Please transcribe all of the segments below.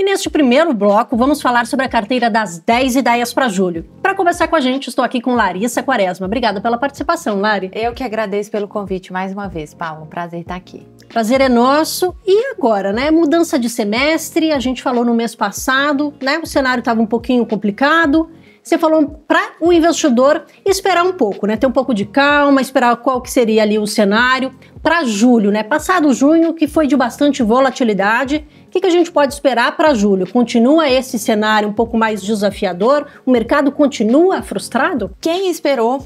E neste primeiro bloco, vamos falar sobre a carteira das 10 ideias para julho. Para conversar com a gente, estou aqui com Larissa Quaresma. Obrigada pela participação, Lari. Eu que agradeço pelo convite mais uma vez, Paulo. Um prazer estar aqui. Prazer é nosso. E agora, né? Mudança de semestre, a gente falou no mês passado, né? O cenário estava um pouquinho complicado. Você falou para o investidor esperar um pouco, né? Ter um pouco de calma, esperar qual que seria ali o cenário para julho, né? Passado junho, que foi de bastante volatilidade, o que, que, a gente pode esperar para julho? Continua esse cenário um pouco mais desafiador? O mercado continua frustrado? Quem esperou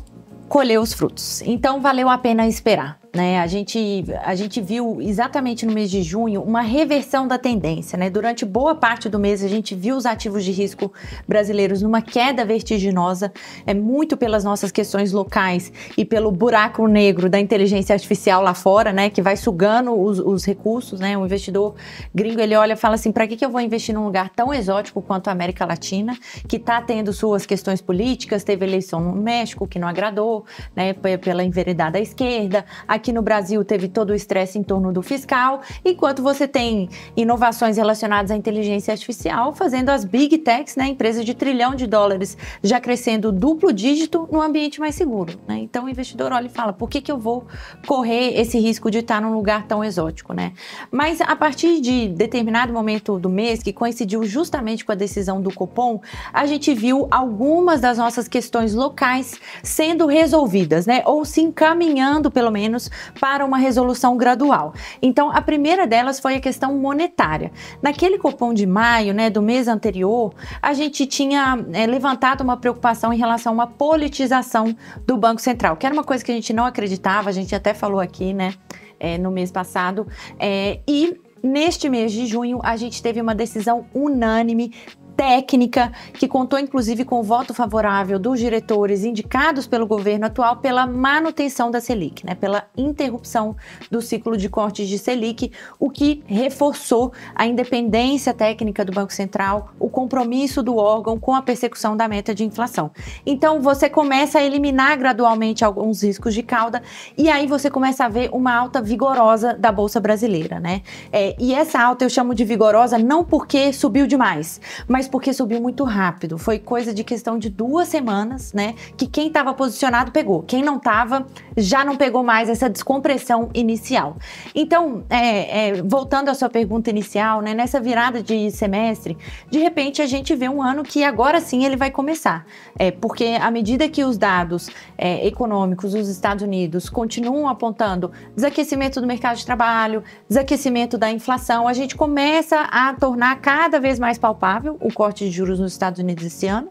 colheu os frutos. Então valeu a pena esperar. Né? A, gente, a gente viu exatamente no mês de junho uma reversão da tendência. Né? Durante boa parte do mês, a gente viu os ativos de risco brasileiros numa queda vertiginosa, é muito pelas nossas questões locais e pelo buraco negro da inteligência artificial lá fora, né? que vai sugando os, os recursos. Né? O investidor gringo ele olha e fala assim: para que, que eu vou investir num lugar tão exótico quanto a América Latina, que está tendo suas questões políticas? Teve eleição no México que não agradou, né? pela enveredada da esquerda. Aqui no Brasil teve todo o estresse em torno do fiscal, enquanto você tem inovações relacionadas à inteligência artificial fazendo as big techs, né, empresas de trilhão de dólares, já crescendo duplo dígito num ambiente mais seguro. Né? Então o investidor olha e fala: por que, que eu vou correr esse risco de estar num lugar tão exótico? Né? Mas a partir de determinado momento do mês, que coincidiu justamente com a decisão do Copom, a gente viu algumas das nossas questões locais sendo resolvidas, né? ou se encaminhando pelo menos para uma resolução gradual. Então, a primeira delas foi a questão monetária. Naquele cupom de maio, né, do mês anterior, a gente tinha é, levantado uma preocupação em relação a uma politização do Banco Central, que era uma coisa que a gente não acreditava, a gente até falou aqui, né, é, no mês passado, é, e Neste mês de junho, a gente teve uma decisão unânime técnica, que contou inclusive com o voto favorável dos diretores indicados pelo governo atual pela manutenção da Selic, né, pela interrupção do ciclo de cortes de Selic, o que reforçou a independência técnica do Banco Central, o compromisso do órgão com a persecução da meta de inflação. Então você começa a eliminar gradualmente alguns riscos de cauda e aí você começa a ver uma alta vigorosa da bolsa brasileira, né? É, e essa alta eu chamo de vigorosa não porque subiu demais, mas mas porque subiu muito rápido. Foi coisa de questão de duas semanas, né? Que quem estava posicionado pegou. Quem não estava já não pegou mais essa descompressão inicial. Então, é, é, voltando à sua pergunta inicial, né? Nessa virada de semestre, de repente a gente vê um ano que agora sim ele vai começar. É, porque à medida que os dados é, econômicos dos Estados Unidos continuam apontando desaquecimento do mercado de trabalho, desaquecimento da inflação, a gente começa a tornar cada vez mais palpável o corte de juros nos Estados Unidos esse ano.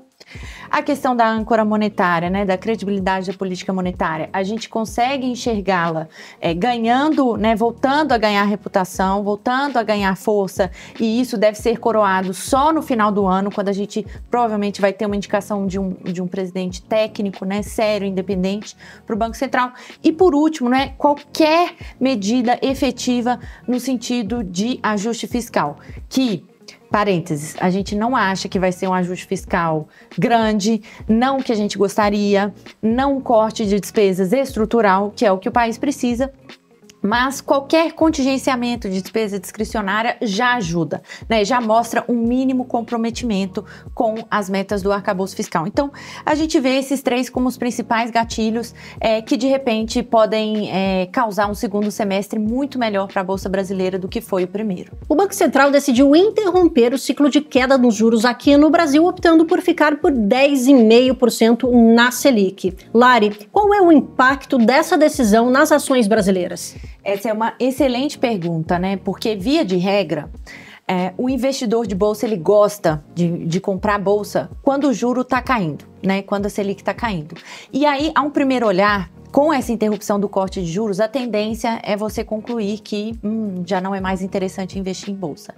A questão da âncora monetária, né, da credibilidade da política monetária, a gente consegue enxergá-la é, ganhando, né, voltando a ganhar reputação, voltando a ganhar força, e isso deve ser coroado só no final do ano, quando a gente provavelmente vai ter uma indicação de um, de um presidente técnico, né, sério, independente, para o Banco Central. E por último, né, qualquer medida efetiva no sentido de ajuste fiscal, que parênteses, a gente não acha que vai ser um ajuste fiscal grande, não o que a gente gostaria, não um corte de despesas estrutural, que é o que o país precisa mas qualquer contingenciamento de despesa discricionária já ajuda, né? Já mostra um mínimo comprometimento com as metas do arcabouço fiscal. Então, a gente vê esses três como os principais gatilhos é, que de repente podem é, causar um segundo semestre muito melhor para a Bolsa Brasileira do que foi o primeiro. O Banco Central decidiu interromper o ciclo de queda dos juros aqui no Brasil, optando por ficar por 10,5% na Selic. Lari, qual é o impacto dessa decisão nas ações brasileiras? Essa é uma excelente pergunta, né? Porque, via de regra, é, o investidor de bolsa ele gosta de, de comprar bolsa quando o juro está caindo, né? Quando a Selic está caindo. E aí, a um primeiro olhar, com essa interrupção do corte de juros, a tendência é você concluir que hum, já não é mais interessante investir em bolsa.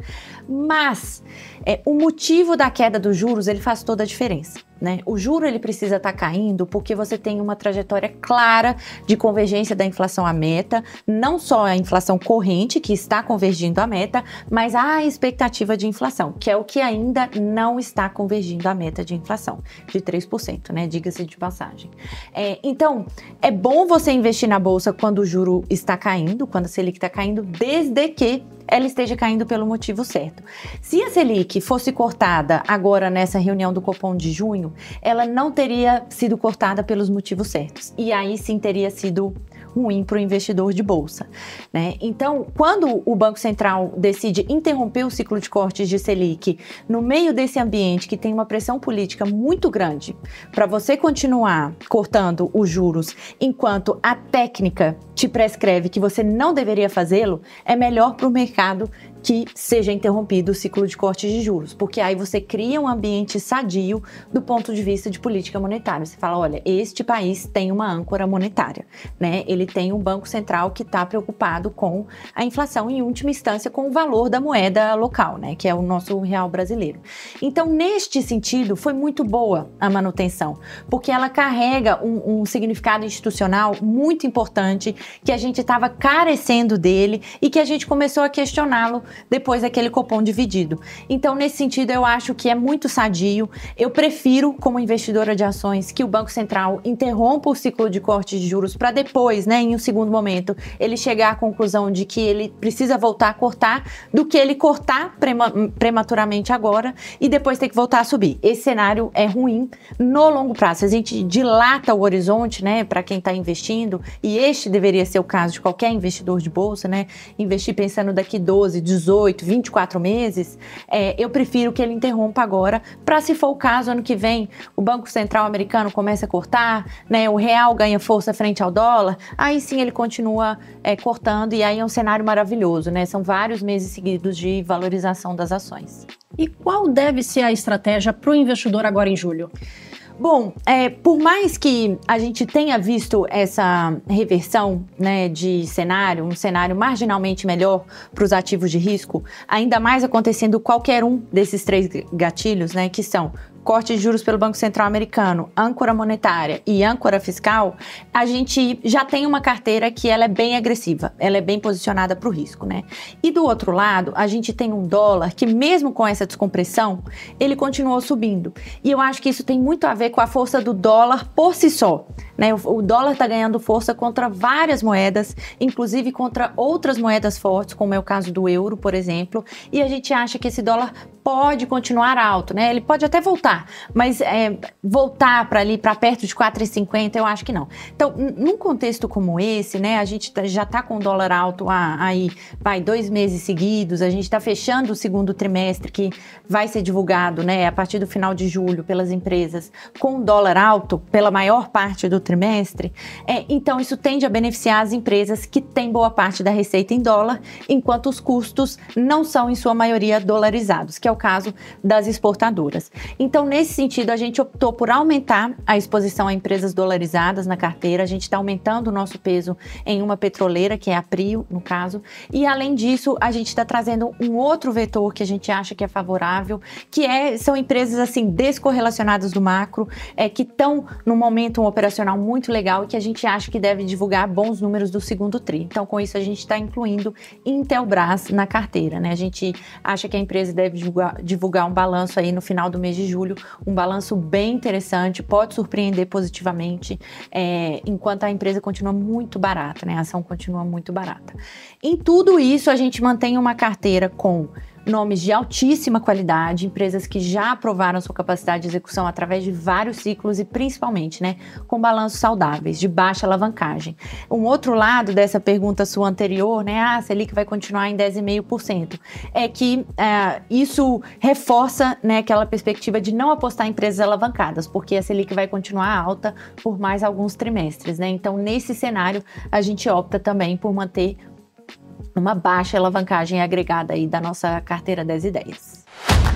Mas é, o motivo da queda dos juros ele faz toda a diferença. Né? O juro ele precisa estar tá caindo porque você tem uma trajetória clara de convergência da inflação à meta, não só a inflação corrente que está convergindo à meta, mas a expectativa de inflação, que é o que ainda não está convergindo à meta de inflação de 3%, né? Diga-se de passagem. É, então, é bom você investir na bolsa quando o juro está caindo, quando a Selic está caindo, desde que ela esteja caindo pelo motivo certo. Se a Selic fosse cortada agora nessa reunião do Copom de junho, ela não teria sido cortada pelos motivos certos. E aí sim teria sido ruim para o investidor de bolsa. Né? Então, quando o Banco Central decide interromper o ciclo de cortes de Selic, no meio desse ambiente que tem uma pressão política muito grande, para você continuar cortando os juros enquanto a técnica te prescreve que você não deveria fazê-lo, é melhor para o mercado que seja interrompido o ciclo de cortes de juros, porque aí você cria um ambiente sadio do ponto de vista de política monetária. Você fala, olha, este país tem uma âncora monetária, né? Ele tem um banco central que está preocupado com a inflação em última instância com o valor da moeda local, né? Que é o nosso real brasileiro. Então, neste sentido, foi muito boa a manutenção, porque ela carrega um, um significado institucional muito importante que a gente estava carecendo dele e que a gente começou a questioná-lo depois daquele cupom dividido. Então, nesse sentido, eu acho que é muito sadio. Eu prefiro, como investidora de ações, que o Banco Central interrompa o ciclo de corte de juros para depois, né, em um segundo momento, ele chegar à conclusão de que ele precisa voltar a cortar, do que ele cortar prema prematuramente agora e depois ter que voltar a subir. Esse cenário é ruim no longo prazo. Se a gente dilata o horizonte, né, para quem está investindo, e este deveria ser o caso de qualquer investidor de bolsa, né, investir pensando daqui 12, 18 18, 24 meses, é, eu prefiro que ele interrompa agora, para se for o caso, ano que vem o Banco Central americano começa a cortar, né, o real ganha força frente ao dólar, aí sim ele continua é, cortando e aí é um cenário maravilhoso, né? São vários meses seguidos de valorização das ações. E qual deve ser a estratégia para o investidor agora em julho? Bom, é, por mais que a gente tenha visto essa reversão né, de cenário, um cenário marginalmente melhor para os ativos de risco, ainda mais acontecendo qualquer um desses três gatilhos, né, que são corte de juros pelo Banco Central Americano, âncora monetária e âncora fiscal, a gente já tem uma carteira que ela é bem agressiva, ela é bem posicionada para o risco, né? E do outro lado, a gente tem um dólar que mesmo com essa descompressão, ele continuou subindo. E eu acho que isso tem muito a ver com a força do dólar por si só. Né? O, dólar está ganhando força contra várias moedas, inclusive contra outras moedas fortes, como é o caso do euro, por exemplo. E a gente acha que esse dólar pode continuar alto, né? Ele pode até voltar, mas é, voltar para ali, para perto de 4,50, eu acho que não. Então, num contexto como esse, né? A gente tá, já está com o dólar alto há, aí, vai, dois meses seguidos. A gente está fechando o segundo trimestre que vai ser divulgado, né? A partir do final de julho pelas empresas, com dólar alto pela maior parte do trimestre, é, então isso tende a beneficiar as empresas que têm boa parte da receita em dólar, enquanto os custos não são, em sua maioria, dolarizados, que é o caso das exportadoras. Então, nesse sentido, a gente optou por aumentar a exposição a empresas dolarizadas na carteira, a gente está aumentando o nosso peso em uma petroleira, que é a Prio, no caso, e além disso, a gente está trazendo um outro vetor que a gente acha que é favorável, que é, são empresas assim descorrelacionadas do macro, é, que estão no momento um operacional muito legal e que a gente acha que deve divulgar bons números do segundo TRI. Então, com isso, a gente está incluindo Intelbras na carteira. Né? A gente acha que a empresa deve divulgar, divulgar um balanço aí no final do mês de julho, um balanço bem interessante, pode surpreender positivamente, é, enquanto a empresa continua muito barata, né? a ação continua muito barata. Em tudo isso, a gente mantém uma carteira com nomes de altíssima qualidade, empresas que já aprovaram sua capacidade de execução através de vários ciclos e principalmente, né, com balanços saudáveis, de baixa alavancagem. Um outro lado dessa pergunta sua anterior, né, ah, a Selic vai continuar em 10,5%, é que é, isso reforça, né, aquela perspectiva de não apostar em empresas alavancadas, porque a Selic vai continuar alta por mais alguns trimestres, né? Então, nesse cenário, a gente opta também por manter numa baixa alavancagem agregada aí da nossa carteira 10 e 10.